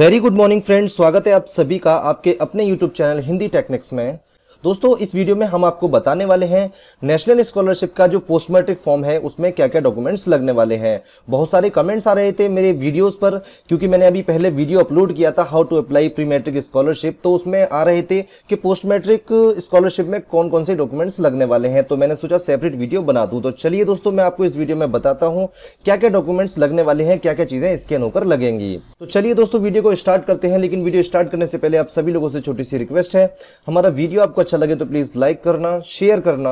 very good morning friends स्वागत है आप सभी का आपके अपने यूट्यूब चैनल हिंदी टेक्निक्स में दोस्तों इस वीडियो में हम आपको बताने वाले हैं नेशनल स्कॉलरशिप का जो पोस्ट मैट्रिक फॉर्म है उसमें क्या क्या डॉक्यूमेंट्स लगने वाले हैं बहुत सारे कमेंट्स आ रहे थे मेरे वीडियोस पर क्योंकि मैंने अभी पहले वीडियो अपलोड किया था how to apply pre matric scholarship तो उसमें आ रहे थे कि पोस्ट मैट्रिक स्कॉलरशिप में कौन कौन से डॉक्यूमेंट्स लगने वाले हैं तो मैंने सोचा सेपरेट वीडियो बना दूँ तो चलिए दोस्तों मैं आपको इस वीडियो में बताता हूँ क्या क्या डॉक्यूमेंट्स लगने वाले हैं क्या क्या चीज़ें स्कैन होकर लगेंगी तो चलिए दोस्तों वीडियो को स्टार्ट करते हैं लेकिन वीडियो स्टार्ट करने से पहले आप सभी लोगों से छोटी सी रिक्वेस्ट है हमारा वीडियो आपको अच्छा अच्छा लगे तो प्लीज़ लाइक करना शेयर करना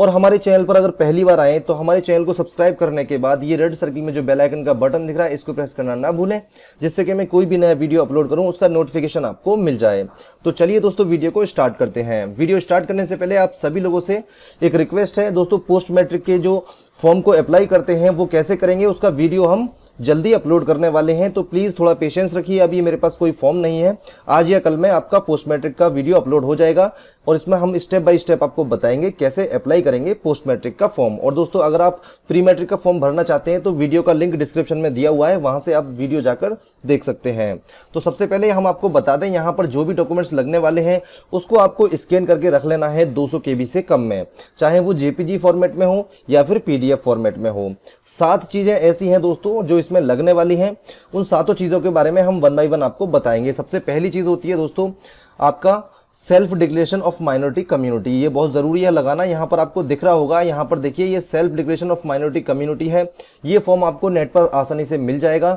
और हमारे चैनल पर अगर पहली बार आए तो हमारे चैनल को सब्सक्राइब करने के बाद ये रेड सर्किल में जो बेल आइकन का बटन दिख रहा है इसको प्रेस करना ना भूलें जिससे कि मैं कोई भी नया वीडियो अपलोड करूं उसका नोटिफिकेशन आपको मिल जाए तो चलिए दोस्तों वीडियो को स्टार्ट करते हैं वीडियो स्टार्ट करने से पहले आप सभी लोगों से एक रिक्वेस्ट है दोस्तों पोस्ट मैट्रिक के जो फॉर्म को अप्लाई करते हैं वो कैसे करेंगे उसका वीडियो हम जल्दी अपलोड करने वाले हैं तो प्लीज़ थोड़ा पेशेंस रखिए अभी मेरे पास कोई फॉर्म नहीं है आज या कल में आपका पोस्ट मैट्रिक का वीडियो अपलोड हो जाएगा और इसमें हम स्टेप बाय स्टेप आपको बताएंगे कैसे अप्लाई करेंगे पोस्ट मैट्रिक का फॉर्म और दोस्तों अगर आप प्री मैट्रिक का फॉर्म भरना चाहते हैं तो वीडियो का लिंक डिस्क्रिप्शन में दिया हुआ है वहाँ से आप वीडियो जाकर देख सकते हैं तो सबसे पहले हम आपको बता दें यहाँ पर जो भी डॉक्यूमेंट्स लगने वाले हैं उसको आपको स्कैन करके रख लेना है दो केबी से कम में चाहे वो जेपीजी फॉर्मेट में हो या फिर पीडीएफ फॉर्मेट में हो सात चीज़ें ऐसी हैं दोस्तों जो इसमें लगने वाली हैं उन सातों चीज़ों के बारे में हम वन बाई वन आपको बताएंगे सबसे पहली चीज़ होती है दोस्तों आपका self declaration of minority community ये बहुत ज़रूरी है लगाना यहाँ पर आपको दिख रहा होगा यहाँ पर देखिए ये self declaration of minority community है ये फॉर्म आपको नेट पर आसानी से मिल जाएगा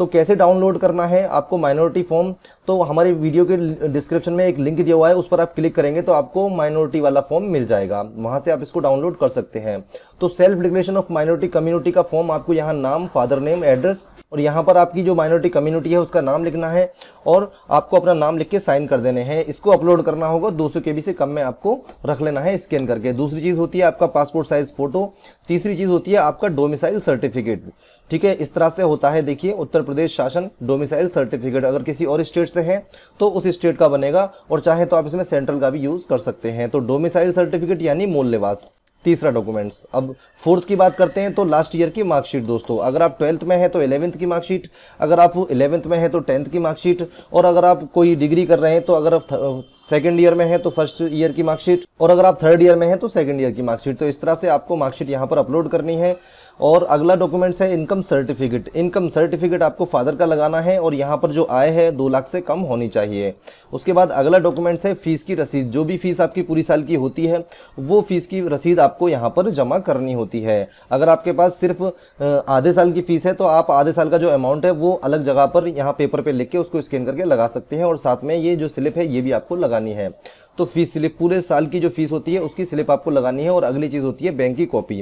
तो कैसे डाउनलोड करना है आपको माइनॉरिटी फॉर्म तो हमारे वीडियो के डिस्क्रिप्शन में एक लिंक दिया हुआ है उस पर आप क्लिक करेंगे तो आपको माइनॉरिटी वाला फॉर्म मिल जाएगा वहां से आप इसको डाउनलोड कर सकते हैं तो self declaration of minority community का फॉर्म आपको यहाँ नाम फादर नेम एड्रेस और यहाँ पर आपकी जो माइनॉरिटी कम्युनिटी है उसका नाम लिखना है और आपको अपना नाम लिख के साइन कर देने हैं इसको अपलोड करना होगा दो सौ से कम में आपको रख लेना है स्कैन करके दूसरी चीज़ होती है आपका पासपोर्ट साइज फोटो तीसरी चीज़ होती है आपका डोमिसाइल सर्टिफिकेट ठीक है इस तरह से होता है देखिए उत्तर प्रदेश शासन डोमिसाइल सर्टिफिकेट अगर किसी और स्टेट से है तो उस स्टेट का बनेगा और चाहे तो आप इसमें सेंट्रल का भी यूज कर सकते हैं तो डोमिसाइल सर्टिफिकेट यानी मूल निवास तीसरा डॉक्यूमेंट्स अब फोर्थ की बात करते हैं तो लास्ट ईयर की मार्कशीट दोस्तों अगर आप ट्वेल्थ में हैं तो इलेवंथ की मार्कशीट अगर आप इलेवंथ में हैं तो टेंथ की मार्कशीट और अगर आप कोई डिग्री कर रहे हैं तो अगर आप सेकेंड ईयर में हैं तो फर्स्ट ईयर की मार्कशीट और अगर आप थर्ड ईयर में हैं तो सेकेंड ईयर की मार्कशीट तो इस तरह से आपको मार्कशीट यहाँ पर अपलोड करनी है और अगला डॉक्यूमेंट्स है इनकम सर्टिफिकेट इनकम सर्टिफिकेट आपको फादर का लगाना है और यहाँ पर जो आय है दो लाख से कम होनी चाहिए उसके बाद अगला डॉक्यूमेंट्स है फीस की रसीद जो भी फीस आपकी पूरी साल की होती है वो फीस की रसीद आप आपको यहाँ पर जमा करनी होती है अगर आपके पास सिर्फ आधे साल की फीस है तो आप आधे साल का जो अमाउंट है वो अलग जगह पर यहाँ पेपर पे लिख के उसको स्कैन करके लगा सकते हैं और साथ में ये जो स्लिप है ये भी आपको लगानी है तो फीस स्लिप पूरे साल की जो फीस होती है उसकी स्लिप आपको लगानी है और अगली चीज़ होती है बैंक की कॉपी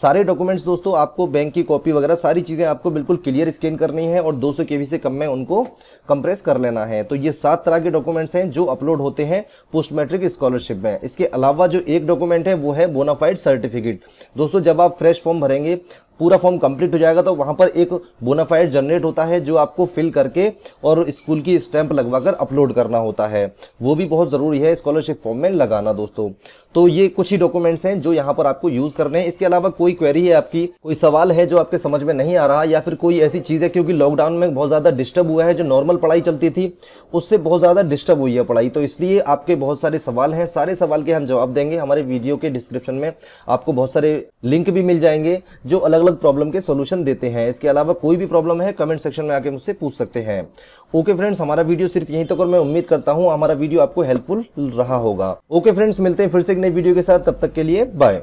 सारे डॉक्यूमेंट्स दोस्तों आपको बैंक की कॉपी वगैरह सारी चीज़ें आपको बिल्कुल क्लियर स्कैन करनी है और 200 केवी से कम में उनको कंप्रेस कर लेना है तो ये सात तरह के डॉक्यूमेंट्स हैं जो अपलोड होते हैं पोस्ट मैट्रिक स्कॉलरशिप में इसके अलावा जो एक डॉक्यूमेंट है वो है बोनाफाइड सर्टिफिकेट दोस्तों जब आप फ्रेश फॉर्म भरेंगे पूरा फॉर्म कंप्लीट हो जाएगा तो वहां पर एक बोनाफाइड जनरेट होता है जो आपको फिल करके और स्कूल की स्टैंप लगवाकर अपलोड करना होता है वो भी बहुत ज़रूरी है स्कॉलरशिप फॉर्म में लगाना दोस्तों तो ये कुछ ही डॉक्यूमेंट्स हैं जो यहाँ पर आपको यूज़ करने हैं इसके अलावा कोई क्वेरी है आपकी कोई सवाल है जो आपके समझ में नहीं आ रहा या फिर कोई ऐसी चीज़ है क्योंकि लॉकडाउन में बहुत ज़्यादा डिस्टर्ब हुआ है जो नॉर्मल पढ़ाई चलती थी उससे बहुत ज़्यादा डिस्टर्ब हुई है पढ़ाई तो इसलिए आपके बहुत सारे सवाल हैं सारे सवाल के हम जवाब देंगे हमारे वीडियो के डिस्क्रिप्शन में आपको बहुत सारे लिंक भी मिल जाएंगे जो अलग अलग प्रॉब्लम के सोल्यूशन देते हैं इसके अलावा कोई भी प्रॉब्लम है कमेंट सेक्शन में आके मुझसे पूछ सकते हैं ओके फ्रेंड्स हमारा वीडियो सिर्फ यहीं तक और मैं उम्मीद करता हूँ हमारा वीडियो आपको हेल्पफुल रहा होगा ओके फ्रेंड्स मिलते हैं फिर से एक नई वीडियो के साथ तब तक के लिए बाय